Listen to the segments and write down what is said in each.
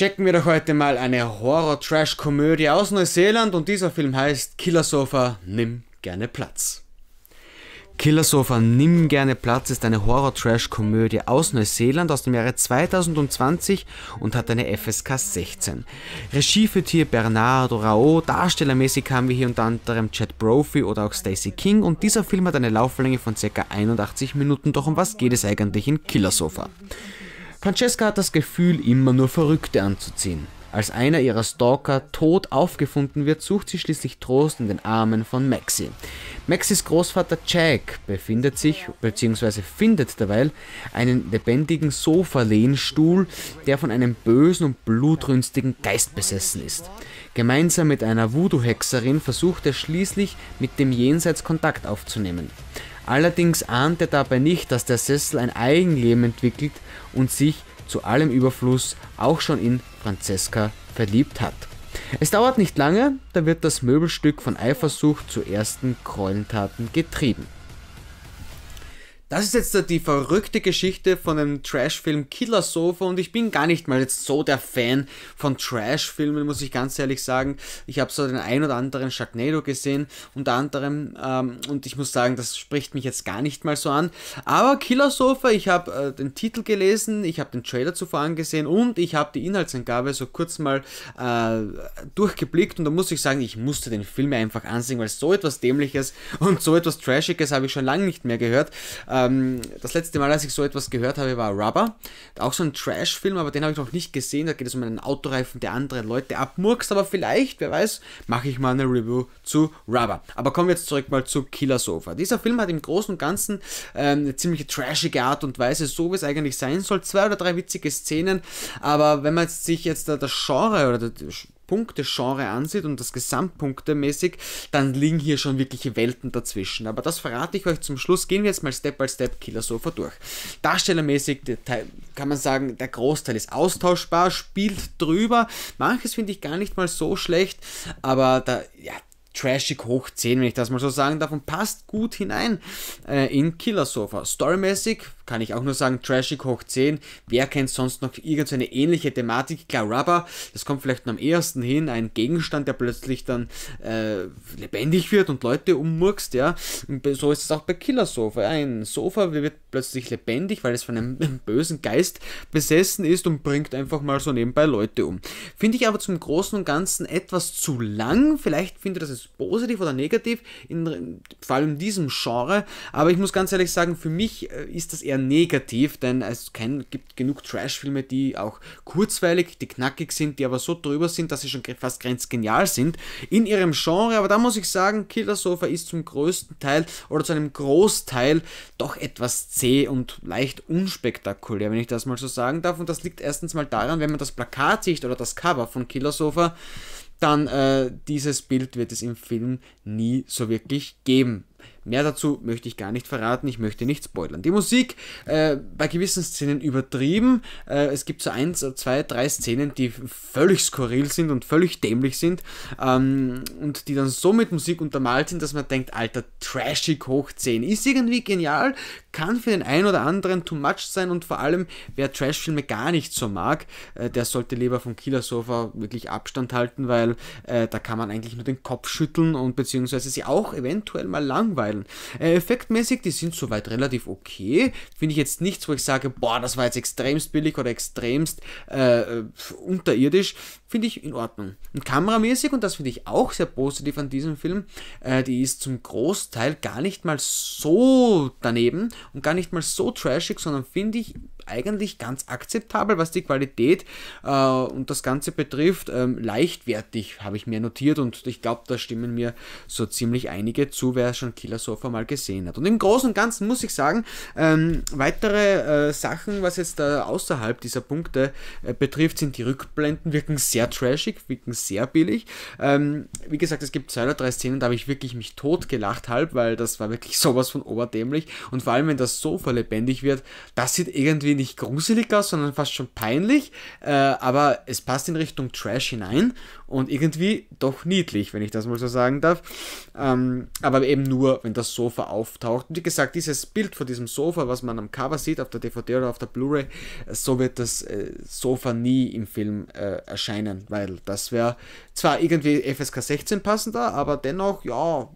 checken wir doch heute mal eine Horror-Trash-Komödie aus Neuseeland und dieser Film heißt Killer Sofa, nimm gerne Platz. Killer Sofa, nimm gerne Platz ist eine Horror-Trash-Komödie aus Neuseeland aus dem Jahre 2020 und hat eine FSK 16. Regie für Tier Bernardo Rao, darstellermäßig haben wir hier unter anderem Chad Brophy oder auch Stacey King und dieser Film hat eine Lauflänge von ca. 81 Minuten, doch um was geht es eigentlich in Killer Sofa? Francesca hat das Gefühl, immer nur Verrückte anzuziehen. Als einer ihrer Stalker tot aufgefunden wird, sucht sie schließlich Trost in den Armen von Maxi. Maxis Großvater Jack befindet sich bzw. findet dabei einen lebendigen Sofa-Lehnstuhl, der von einem bösen und blutrünstigen Geist besessen ist. Gemeinsam mit einer Voodoo-Hexerin versucht er schließlich mit dem Jenseits Kontakt aufzunehmen. Allerdings ahnt er dabei nicht, dass der Sessel ein Eigenleben entwickelt und sich zu allem Überfluss auch schon in Franziska verliebt hat. Es dauert nicht lange, da wird das Möbelstück von Eifersucht zu ersten Gräueltaten getrieben. Das ist jetzt die verrückte Geschichte von dem Trash-Film Killer Sofa und ich bin gar nicht mal jetzt so der Fan von Trash-Filmen, muss ich ganz ehrlich sagen. Ich habe so den ein oder anderen Sharknado gesehen, unter anderem, ähm, und ich muss sagen, das spricht mich jetzt gar nicht mal so an. Aber Killer Sofa, ich habe äh, den Titel gelesen, ich habe den Trailer zuvor angesehen und ich habe die Inhaltsangabe so kurz mal äh, durchgeblickt und da muss ich sagen, ich musste den Film einfach ansehen, weil so etwas Dämliches und so etwas Trashiges habe ich schon lange nicht mehr gehört. Äh, ähm, das letzte Mal, als ich so etwas gehört habe, war Rubber. Auch so ein Trash-Film, aber den habe ich noch nicht gesehen. Da geht es um einen Autoreifen, der andere Leute abmurkst. Aber vielleicht, wer weiß, mache ich mal eine Review zu Rubber. Aber kommen wir jetzt zurück mal zu Killer Sofa. Dieser Film hat im Großen und Ganzen ähm, eine ziemlich trashige Art und Weise, so wie es eigentlich sein soll. Zwei oder drei witzige Szenen. Aber wenn man sich jetzt das Genre oder das Punkte-Genre ansieht und das Gesamtpunktemäßig, dann liegen hier schon wirkliche Welten dazwischen. Aber das verrate ich euch zum Schluss. Gehen wir jetzt mal Step by Step Killer Sofa durch. Darstellermäßig kann man sagen, der Großteil ist austauschbar, spielt drüber. Manches finde ich gar nicht mal so schlecht, aber da, ja, trashig hoch 10, wenn ich das mal so sagen darf, und passt gut hinein äh, in Killer Sofa. Storymäßig kann ich auch nur sagen, trashig hoch 10. Wer kennt sonst noch irgendeine ähnliche Thematik? Klar, Rubber, das kommt vielleicht am ehesten hin, ein Gegenstand, der plötzlich dann äh, lebendig wird und Leute ummurkst, ja. Und so ist es auch bei Killer Sofa. Ein Sofa wird plötzlich lebendig, weil es von einem bösen Geist besessen ist und bringt einfach mal so nebenbei Leute um. Finde ich aber zum Großen und Ganzen etwas zu lang. Vielleicht finde ich das jetzt positiv oder negativ, in, vor allem in diesem Genre, aber ich muss ganz ehrlich sagen, für mich äh, ist das eher negativ, denn es kein, gibt genug Trash-Filme, die auch kurzweilig, die knackig sind, die aber so drüber sind, dass sie schon fast grenzgenial sind in ihrem Genre, aber da muss ich sagen, Killer Sofa ist zum größten Teil oder zu einem Großteil doch etwas zäh und leicht unspektakulär, wenn ich das mal so sagen darf, und das liegt erstens mal daran, wenn man das Plakat sieht oder das Cover von Killer Sofa, dann äh, dieses Bild wird es im Film nie so wirklich geben. Mehr dazu möchte ich gar nicht verraten, ich möchte nicht spoilern. Die Musik äh, bei gewissen Szenen übertrieben. Äh, es gibt so eins, zwei, drei Szenen, die völlig skurril sind und völlig dämlich sind ähm, und die dann so mit Musik untermalt sind, dass man denkt, alter, trashig hoch 10. Ist irgendwie genial, kann für den einen oder anderen too much sein und vor allem, wer Trashfilme gar nicht so mag, äh, der sollte lieber vom Killer Sofa wirklich Abstand halten, weil äh, da kann man eigentlich nur den Kopf schütteln und beziehungsweise sie auch eventuell mal langweilen langweilen. Äh, effektmäßig, die sind soweit relativ okay. Finde ich jetzt nichts, wo ich sage, boah, das war jetzt extremst billig oder extremst äh, äh, unterirdisch. Finde ich in Ordnung. Und kameramäßig, und das finde ich auch sehr positiv an diesem Film, äh, die ist zum Großteil gar nicht mal so daneben und gar nicht mal so trashig, sondern finde ich eigentlich ganz akzeptabel, was die Qualität äh, und das Ganze betrifft. Ähm, leichtwertig habe ich mir notiert und ich glaube, da stimmen mir so ziemlich einige zu, wer schon Killer Sofa mal gesehen hat. Und im Großen und Ganzen muss ich sagen, ähm, weitere äh, Sachen, was jetzt da außerhalb dieser Punkte äh, betrifft, sind die Rückblenden, wirken sehr trashig, wirken sehr billig. Ähm, wie gesagt, es gibt zwei oder drei Szenen, da habe ich wirklich mich tot gelacht halb, weil das war wirklich sowas von oberdämlich. Und vor allem, wenn das Sofa lebendig wird, das sieht irgendwie nicht gruselig aus, sondern fast schon peinlich, äh, aber es passt in Richtung Trash hinein und irgendwie doch niedlich, wenn ich das mal so sagen darf. Ähm, aber eben nur, wenn das Sofa auftaucht. Und wie gesagt, dieses Bild von diesem Sofa, was man am Cover sieht, auf der DVD oder auf der Blu-ray, äh, so wird das äh, Sofa nie im Film äh, erscheinen, weil das wäre zwar irgendwie FSK 16 passender, aber dennoch, ja,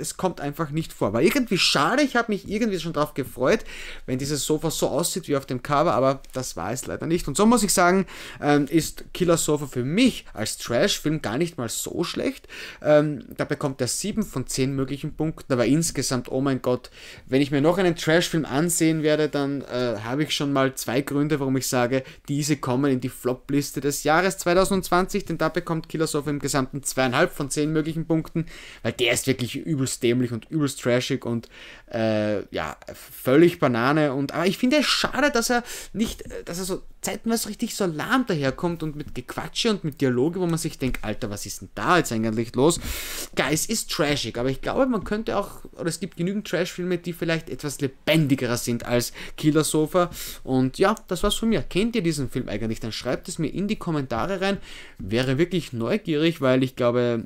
es kommt einfach nicht vor. War irgendwie schade, ich habe mich irgendwie schon darauf gefreut, wenn dieses Sofa so aussieht wie auf dem Cover, aber das war es leider nicht. Und so muss ich sagen, ähm, ist Killer Sofa für mich als Trash-Film gar nicht mal so schlecht. Ähm, da bekommt er 7 von 10 möglichen Punkten, aber insgesamt, oh mein Gott, wenn ich mir noch einen Trash-Film ansehen werde, dann äh, habe ich schon mal zwei Gründe, warum ich sage, diese kommen in die Flop-Liste des Jahres 2020, denn da bekommt Killer Sofa im gesamten 2,5 von 10 möglichen Punkten, weil der ist wirklich übel übelst dämlich und übelst trashig und äh, ja, völlig Banane. Und, aber ich finde es schade, dass er nicht, dass er so zeitweise richtig so lahm daherkommt und mit Gequatsche und mit Dialoge, wo man sich denkt, Alter, was ist denn da jetzt eigentlich los? Guys ist trashig, aber ich glaube, man könnte auch, oder es gibt genügend Trash-Filme, die vielleicht etwas lebendigerer sind als Killer Sofa. Und ja, das war's von mir. Kennt ihr diesen Film eigentlich? Dann schreibt es mir in die Kommentare rein. Wäre wirklich neugierig, weil ich glaube,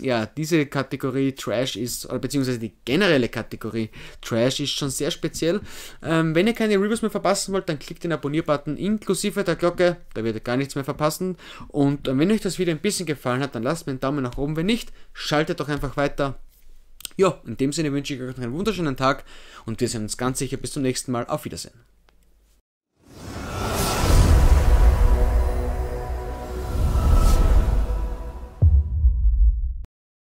ja, diese Kategorie Trash ist, oder beziehungsweise die generelle Kategorie Trash ist schon sehr speziell. Ähm, wenn ihr keine Reviews mehr verpassen wollt, dann klickt den Abonnierbutton inklusive der Glocke, da werdet ihr gar nichts mehr verpassen. Und äh, wenn euch das Video ein bisschen gefallen hat, dann lasst mir einen Daumen nach oben. Wenn nicht, schaltet doch einfach weiter. Ja, in dem Sinne wünsche ich euch noch einen wunderschönen Tag und wir sehen uns ganz sicher bis zum nächsten Mal. Auf Wiedersehen.